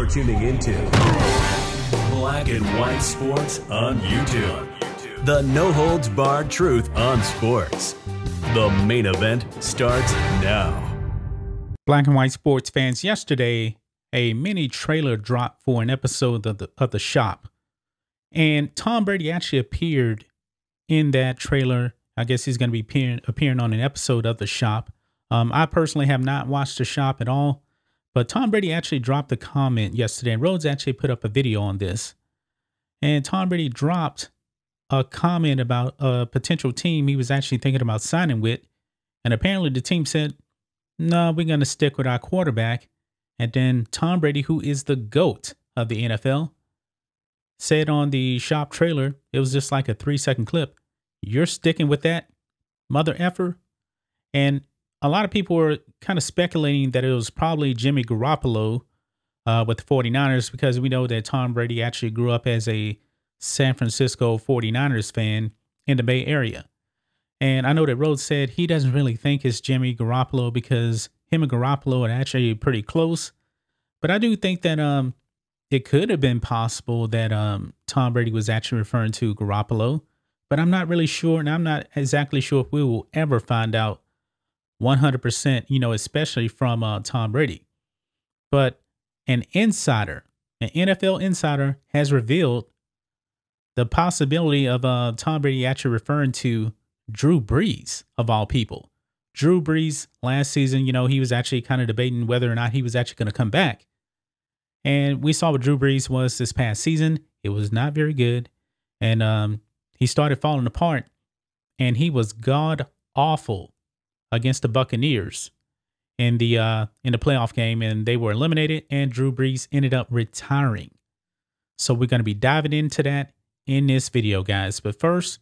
You're tuning into Black and White Sports on YouTube. The no holds barred truth on sports. The main event starts now. Black and White Sports fans, yesterday, a mini trailer dropped for an episode of the, of the shop. And Tom Brady actually appeared in that trailer. I guess he's going to be appearing, appearing on an episode of The Shop. Um, I personally have not watched The Shop at all. But Tom Brady actually dropped a comment yesterday, and Rhodes actually put up a video on this. And Tom Brady dropped a comment about a potential team he was actually thinking about signing with. And apparently the team said, no, nah, we're going to stick with our quarterback. And then Tom Brady, who is the GOAT of the NFL, said on the shop trailer, it was just like a three second clip, you're sticking with that mother effer. And a lot of people were kind of speculating that it was probably Jimmy Garoppolo uh, with the 49ers because we know that Tom Brady actually grew up as a San Francisco 49ers fan in the Bay Area. And I know that Rhodes said he doesn't really think it's Jimmy Garoppolo because him and Garoppolo are actually pretty close. But I do think that um, it could have been possible that um, Tom Brady was actually referring to Garoppolo. But I'm not really sure, and I'm not exactly sure if we will ever find out 100%, you know, especially from uh, Tom Brady. But an insider, an NFL insider, has revealed the possibility of uh, Tom Brady actually referring to Drew Brees, of all people. Drew Brees last season, you know, he was actually kind of debating whether or not he was actually going to come back. And we saw what Drew Brees was this past season. It was not very good. And um, he started falling apart, and he was god awful against the Buccaneers in the uh, in the playoff game, and they were eliminated, and Drew Brees ended up retiring. So we're going to be diving into that in this video, guys. But first,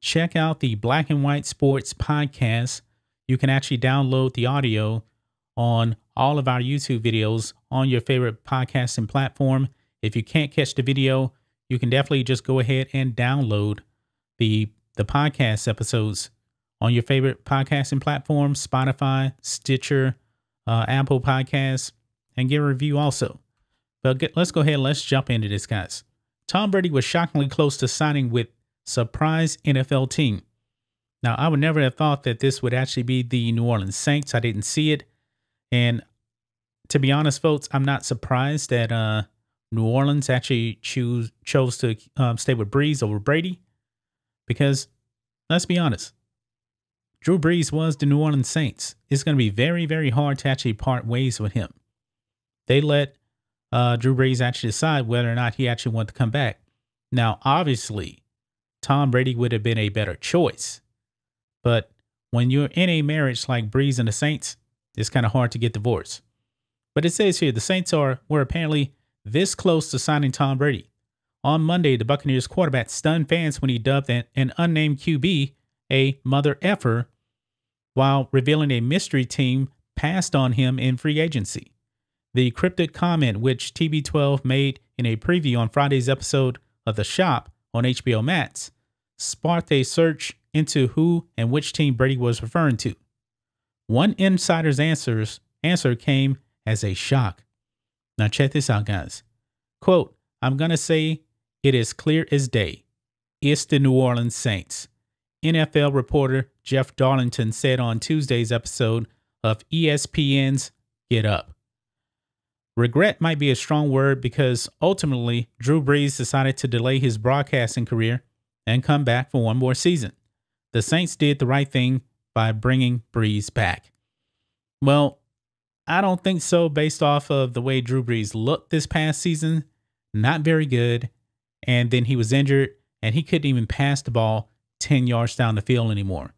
check out the Black and White Sports podcast. You can actually download the audio on all of our YouTube videos on your favorite podcasting platform. If you can't catch the video, you can definitely just go ahead and download the the podcast episodes on your favorite podcasting platform Spotify, Stitcher, uh, Apple Podcasts, and give a review also. But get, let's go ahead, let's jump into this, guys. Tom Brady was shockingly close to signing with surprise NFL team. Now, I would never have thought that this would actually be the New Orleans Saints. I didn't see it. And to be honest, folks, I'm not surprised that uh, New Orleans actually choose chose to um, stay with Breeze over Brady because let's be honest, Drew Brees was the New Orleans Saints. It's going to be very, very hard to actually part ways with him. They let uh, Drew Brees actually decide whether or not he actually wanted to come back. Now, obviously, Tom Brady would have been a better choice. But when you're in a marriage like Brees and the Saints, it's kind of hard to get divorced. But it says here the Saints are were apparently this close to signing Tom Brady. On Monday, the Buccaneers quarterback stunned fans when he dubbed an, an unnamed QB a mother effer while revealing a mystery team passed on him in free agency. The cryptic comment which TB12 made in a preview on Friday's episode of The Shop on HBO Max sparked a search into who and which team Brady was referring to. One insider's answers answer came as a shock. Now check this out, guys. Quote, I'm gonna say it is clear as day. It's the New Orleans Saints. NFL reporter Jeff Darlington said on Tuesday's episode of ESPN's Get Up. Regret might be a strong word because ultimately, Drew Brees decided to delay his broadcasting career and come back for one more season. The Saints did the right thing by bringing Brees back. Well, I don't think so based off of the way Drew Brees looked this past season. Not very good. And then he was injured and he couldn't even pass the ball 10 yards down the field anymore.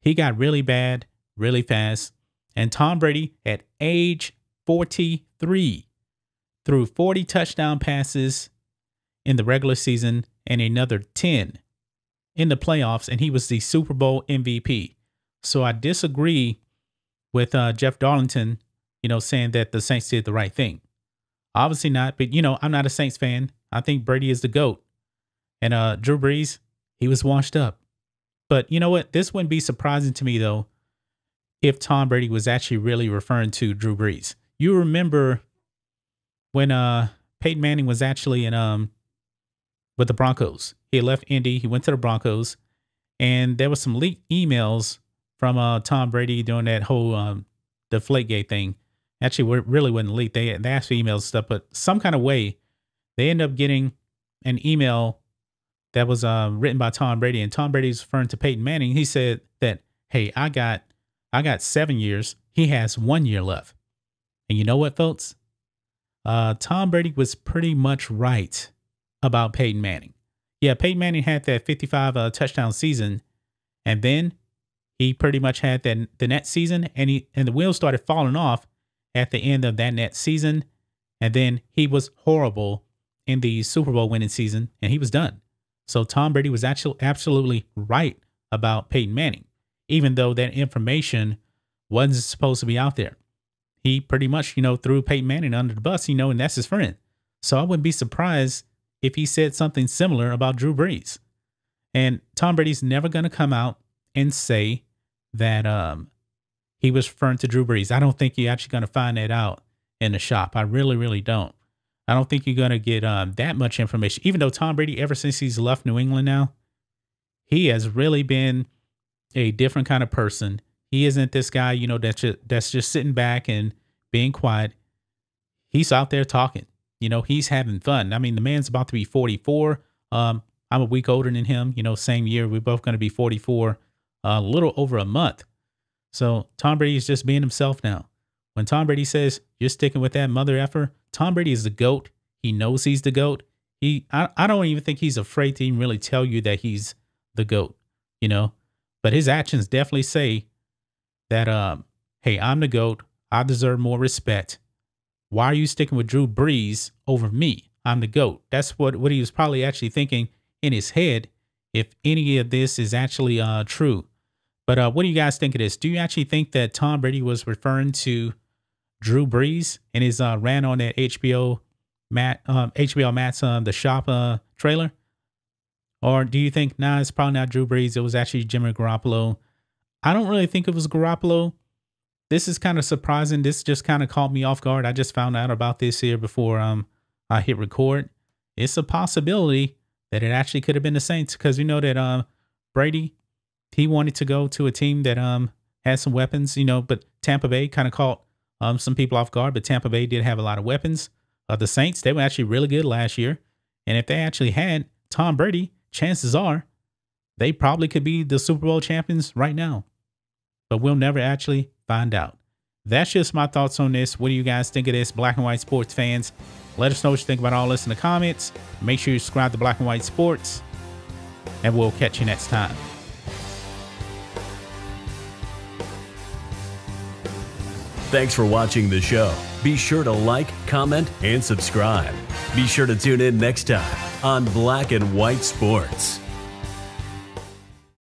He got really bad, really fast, and Tom Brady at age 43 threw 40 touchdown passes in the regular season and another 10 in the playoffs, and he was the Super Bowl MVP. So I disagree with uh, Jeff Darlington, you know, saying that the Saints did the right thing. Obviously not, but you know, I'm not a Saints fan. I think Brady is the GOAT. And uh, Drew Brees, he was washed up. But you know what? This wouldn't be surprising to me, though, if Tom Brady was actually really referring to Drew Brees. You remember when uh Peyton Manning was actually in um with the Broncos. He left Indy, he went to the Broncos, and there was some leaked emails from uh Tom Brady during that whole um the thing. Actually, really wasn't leaked. They they asked for emails stuff, but some kind of way they end up getting an email that was uh, written by Tom Brady, and Tom Brady's referring to Peyton Manning. He said that, "Hey, I got, I got seven years. He has one year left." And you know what, folks? Uh, Tom Brady was pretty much right about Peyton Manning. Yeah, Peyton Manning had that 55 uh, touchdown season, and then he pretty much had that the next season, and he and the wheels started falling off at the end of that next season, and then he was horrible in the Super Bowl winning season, and he was done. So Tom Brady was actually absolutely right about Peyton Manning, even though that information wasn't supposed to be out there. He pretty much, you know, threw Peyton Manning under the bus, you know, and that's his friend. So I wouldn't be surprised if he said something similar about Drew Brees. And Tom Brady's never going to come out and say that um, he was referring to Drew Brees. I don't think you're actually going to find that out in the shop. I really, really don't. I don't think you're going to get um, that much information, even though Tom Brady, ever since he's left New England now, he has really been a different kind of person. He isn't this guy, you know, that's just, that's just sitting back and being quiet. He's out there talking. You know, he's having fun. I mean, the man's about to be 44. Um, I'm a week older than him, you know, same year. We're both going to be 44, uh, a little over a month. So Tom Brady is just being himself now. When Tom Brady says, you're sticking with that mother effer, Tom Brady is the GOAT. He knows he's the GOAT. He I, I don't even think he's afraid to even really tell you that he's the GOAT, you know? But his actions definitely say that um, hey, I'm the GOAT. I deserve more respect. Why are you sticking with Drew Brees over me? I'm the GOAT. That's what, what he was probably actually thinking in his head, if any of this is actually uh, true. But uh, what do you guys think of this? Do you actually think that Tom Brady was referring to Drew Brees and his uh, ran on that HBO Matt um, HBO Matt's um, the shop uh, trailer? Or do you think nah it's probably not Drew Brees, it was actually Jimmy Garoppolo? I don't really think it was Garoppolo. This is kind of surprising. This just kind of caught me off guard. I just found out about this here before um I hit record. It's a possibility that it actually could have been the Saints because you know that um Brady he wanted to go to a team that um had some weapons, you know, but Tampa Bay kind of caught um, some people off guard, but Tampa Bay did have a lot of weapons. Uh, the Saints, they were actually really good last year. And if they actually had Tom Brady, chances are they probably could be the Super Bowl champions right now. But we'll never actually find out. That's just my thoughts on this. What do you guys think of this, Black and White Sports fans? Let us know what you think about all this in the comments. Make sure you subscribe to Black and White Sports, and we'll catch you next time. Thanks for watching the show. Be sure to like, comment, and subscribe. Be sure to tune in next time on Black and White Sports.